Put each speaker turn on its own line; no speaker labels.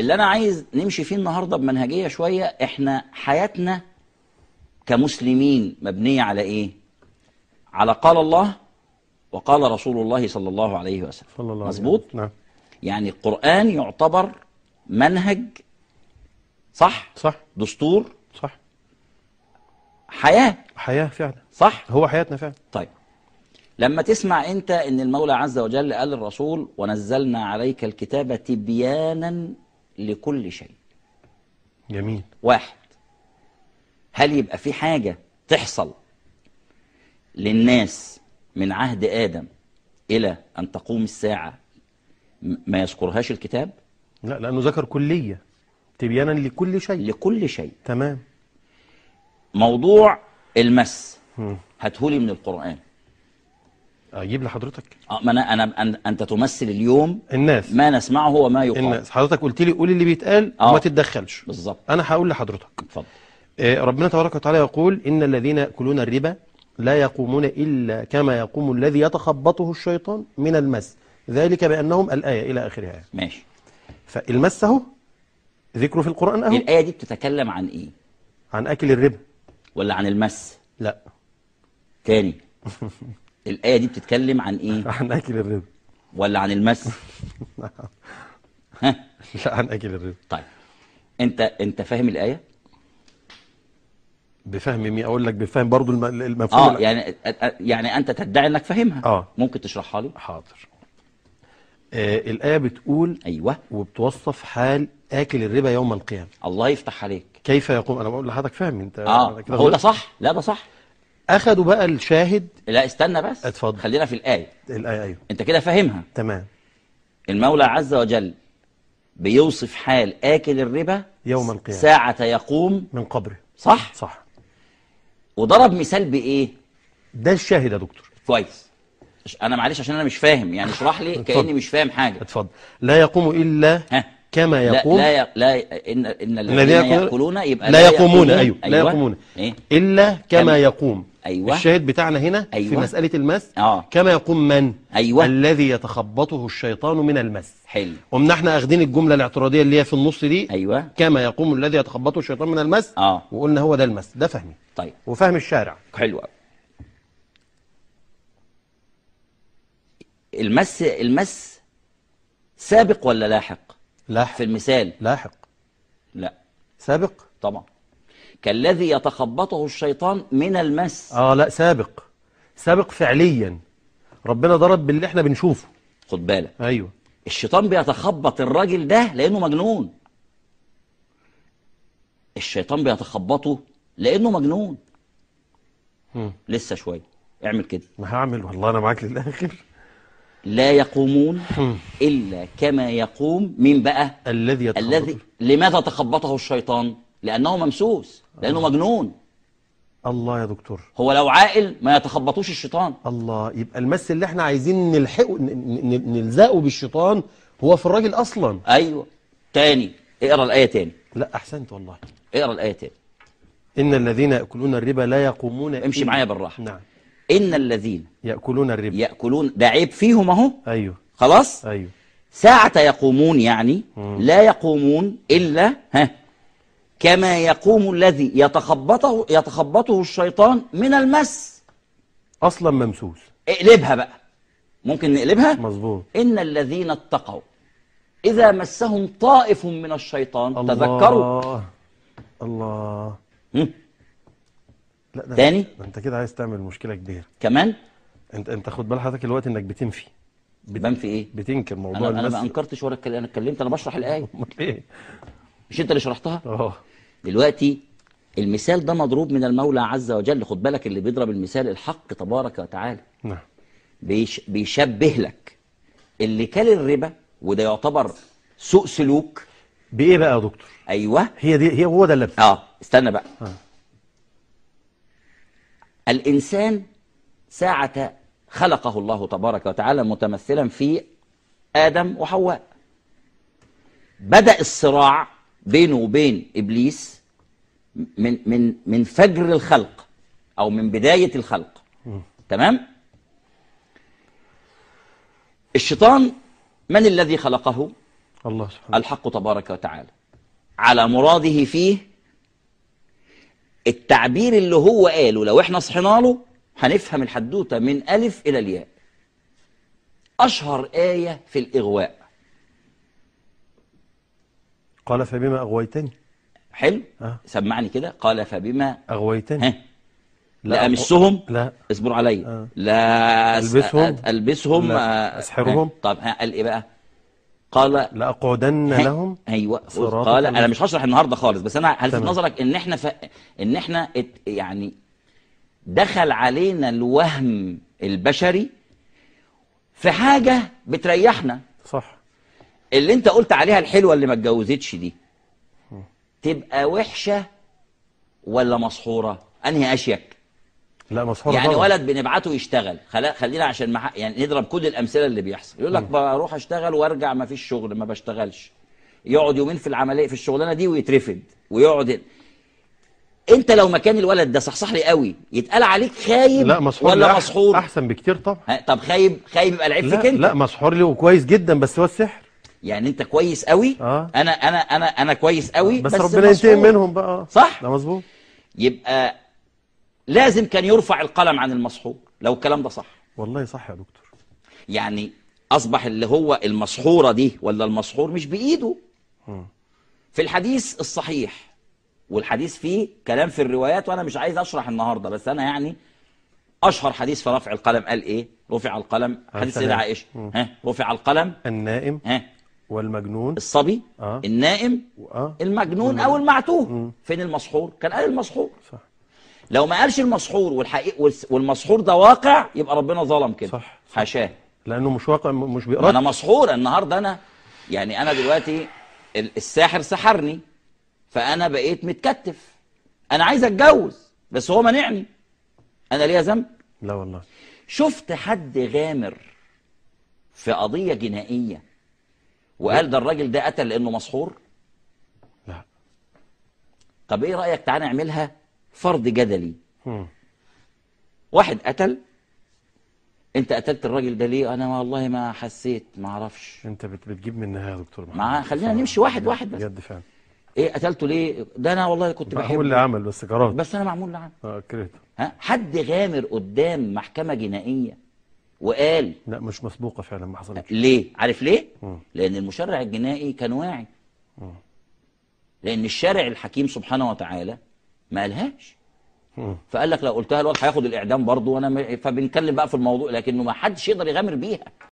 اللي أنا عايز نمشي فيه النهاردة بمنهجية شوية إحنا حياتنا كمسلمين مبنية على إيه؟ على قال الله وقال رسول الله صلى الله عليه وسلم صلى الله مظبوط؟ نعم يعني القرآن يعتبر منهج صح؟ صح دستور صح حياة حياة فعلا صح هو حياتنا فعلا طيب لما تسمع أنت أن المولى عز وجل قال للرسول ونزلنا عليك الكتاب تبيانا لكل شيء جميل واحد هل يبقى في حاجة تحصل للناس من عهد آدم إلى أن تقوم الساعة ما يذكرهاش الكتاب لا لأنه ذكر كلية تبيانا لكل شيء لكل شيء تمام موضوع المس هاتهولي من القرآن اجيب لحضرتك اه ما انا انا انت تمثل اليوم الناس ما نسمعه وما يقال الناس حضرتك
قلت لي قول اللي بيتقال وما آه. تتدخلش بالظبط انا هقول لحضرتك اتفضل آه، ربنا تبارك وتعالى يقول ان الذين ياكلون الربا لا يقومون الا كما يقوم الذي يتخبطه الشيطان من المس ذلك بانهم الايه الى اخرها ماشي فالمس اهو ذكره في القران اهو الايه دي بتتكلم عن ايه عن اكل الربا
ولا عن المس لا تاني الآية دي بتتكلم عن إيه؟ عن أكل الربا ولا عن المس؟ ها؟ لا
عن أكل الربا طيب أنت أنت فاهم الآية؟ بفهم مين اقول لك بفهم برضو المفهوم اه يعني
يعني انت تدعي انك فاهمها آه. ممكن تشرحها لي حاضر
آه الايه بتقول ايوه وبتوصف حال اكل الربا يوم القيامه الله يفتح عليك كيف يقوم انا بقول لحضرتك فاهم انت اه هو ده صح لا ده صح اخدوا بقى الشاهد
لا استنى بس اتفضل خلينا في الآية الآية أيوه أنت كده فاهمها تمام المولى عز وجل بيوصف حال آكل الربا يوم القيامة ساعة يقوم من قبره صح؟ صح وضرب مثال بإيه؟ ده الشاهد يا دكتور كويس أنا معلش عشان أنا مش فاهم يعني اشرح لي كأني مش فاهم حاجة اتفضل لا يقوم إلا ها. كما يقوم لا لا, لا إن, إن الذين يأكلون يبقى لا, لا يقومون, يقومون أيوه, أيوه لا يقومون
إيه؟ إلا كما يقوم أيوة الشاهد بتاعنا هنا أيوة في مسألة المس آه. كما يقوم من أيوة الذي يتخبطه الشيطان من المس حلو قمنا احنا اخدين الجملة الاعتراضية اللي هي في النص دي أيوة كما يقوم الذي يتخبطه الشيطان من المس آه. وقلنا هو ده المس ده فهمي طيب وفهم الشارع حلو
المس المس سابق ولا لاحق لاحق في
المثال لاحق لا سابق طبعا
كالذي يتخبطه الشيطان من المس
آه لا سابق سابق فعليا ربنا ضرب باللي احنا بنشوفه خد بالك أيوة الشيطان بيتخبط الراجل ده لأنه
مجنون الشيطان بيتخبطه لأنه مجنون م. لسه شوية اعمل كده ما هعمل والله أنا معاك للآخر لا يقومون إلا كما يقوم مين بقى الذي يتخبط الذي لماذا تخبطه الشيطان لأنه ممسوس لأنه مجنون
الله يا دكتور هو لو عاقل ما يتخبطوش الشيطان الله يبقى المس اللي احنا عايزين نلحقه نلزقه بالشيطان هو في الراجل أصلا أيوه تاني اقرأ الآية تاني لا أحسنت والله اقرأ الآية تاني إن الذين يأكلون الربا لا يقومون امشي معايا بالراحة نعم إن الذين يأكلون الربا يأكلون
ده عيب فيهم أهو أيوه خلاص أيوه ساعة يقومون يعني لا يقومون إلا ها كما يقوم الذي يتخبطه يتخبطه الشيطان من المس اصلا ممسوس اقلبها بقى ممكن نقلبها مظبوط ان الذين اتقوا اذا مسهم طائف من الشيطان الله تذكروا
الله هم؟ لا ده تاني ده انت كده عايز تعمل مشكله كبيره كمان انت انت خد بال حضرتك الوقت انك بتنفي بت... بنفي ايه بتنكر موضوع انا, أنا ما
انكرتش ولا انا اتكلمت انا بشرح الايه امال ايه مش انت اللي شرحتها اه دلوقتي المثال ده مضروب من المولى عز وجل خد بالك اللي بيضرب المثال الحق تبارك وتعالى نعم بيش بيشبه لك اللي كل الربا وده يعتبر سوء سلوك بايه بقى يا دكتور ايوه هي دي هي هو ده اللي اه استنى بقى آه. الانسان ساعه خلقه الله تبارك وتعالى متمثلا في ادم وحواء بدا الصراع بينه وبين ابليس من من من فجر الخلق او من بدايه الخلق م. تمام الشيطان من الذي خلقه الله سبحانه الحق تبارك وتعالى على مراده فيه التعبير اللي هو قاله لو احنا صحينا له هنفهم الحدوته من الف الى الياء اشهر ايه في الاغواء
قال فبما أغويتني
حلو أه. سمعني كده قال فبما أغويتني ها.
لا أمسهم لا
اصبر عليا أه. لا ألبسهم ألبسهم لا آه، أسحرهم طب قال إيه بقى قال لأقعدن لهم أيوة قال أنا مش هشرح النهاردة خالص بس أنا هلفت نظرك إن إحنا ف... إن إحنا ات... يعني دخل علينا الوهم البشري في حاجة بتريحنا صح اللي انت قلت عليها الحلوة اللي ما اتجوزتش دي تبقى وحشة ولا مسحورة انهي اشيك
لا مسحورة يعني طبعا. ولد
بنبعته يشتغل خلينا عشان محق... يعني نضرب كل الامثله اللي بيحصل يقول لك بروح اشتغل وارجع ما فيش شغل ما بشتغلش يقعد يومين في العمليه في الشغلانه دي ويترفد ويقعد انت لو مكان الولد ده صحصح لي قوي يتقال عليك خايب لا مسحور ولا مسحور احسن بكتير طبعا طب خايب خايب
يبقى العيب فيك انت لا
مسحور لي وكويس جدا بس هو السحر يعني انت كويس قوي آه. انا انا انا انا كويس قوي بس, بس ربنا ينتقم منهم
بقى آه. صح
ده مظبوط يبقى لازم كان يرفع القلم عن المسحور لو الكلام ده صح والله صح يا دكتور يعني اصبح اللي هو المسحوره دي ولا المسحور مش بايده في الحديث الصحيح والحديث فيه كلام في الروايات وانا مش عايز اشرح النهارده بس انا يعني اشهر حديث في رفع القلم قال ايه رفع القلم آه، حديث سيدة عائشه ها رفع
القلم النائم ها والمجنون الصبي آه.
النائم آه. المجنون او المعتوه فين المسحور كان قال المسحور صح لو ما قالش المسحور والحقيقه والمسحور ده واقع يبقى ربنا ظلم كده صح حاشاه
لانه مش واقع مش بيقرا انا
مسحور النهارده انا يعني انا دلوقتي الساحر سحرني فانا بقيت متكتف انا عايز اتجوز بس هو مانعني انا ليا ذنب لا والله شفت حد غامر في قضيه جنائيه وقال ده الراجل ده قتل لانه مسحور لا طب ايه رايك تعالى نعملها فرض جدلي م. واحد قتل انت قتلت الراجل ده ليه انا والله ما حسيت ما اعرفش
انت بتجيب منها يا دكتور محمد مع
خلينا نمشي واحد واحد بس بجد فعلا ايه قتلته ليه ده انا والله كنت بحبه معمول لعمل عمل بس جرات بس انا معمول لعمل عمل اه كرهته ها حد غامر قدام محكمه جنائيه وقال
لا مش مسبوقة فعلا ما حصلتش
ليه عارف ليه م. لأن المشرع الجنائي كان واعي م. لأن الشارع الحكيم سبحانه وتعالى ما قالهاش فقال لك لو قلتها الواد هياخد الإعدام برضه وأنا فبنتكلم بقى في الموضوع لكنه ما حدش يقدر يغامر بيها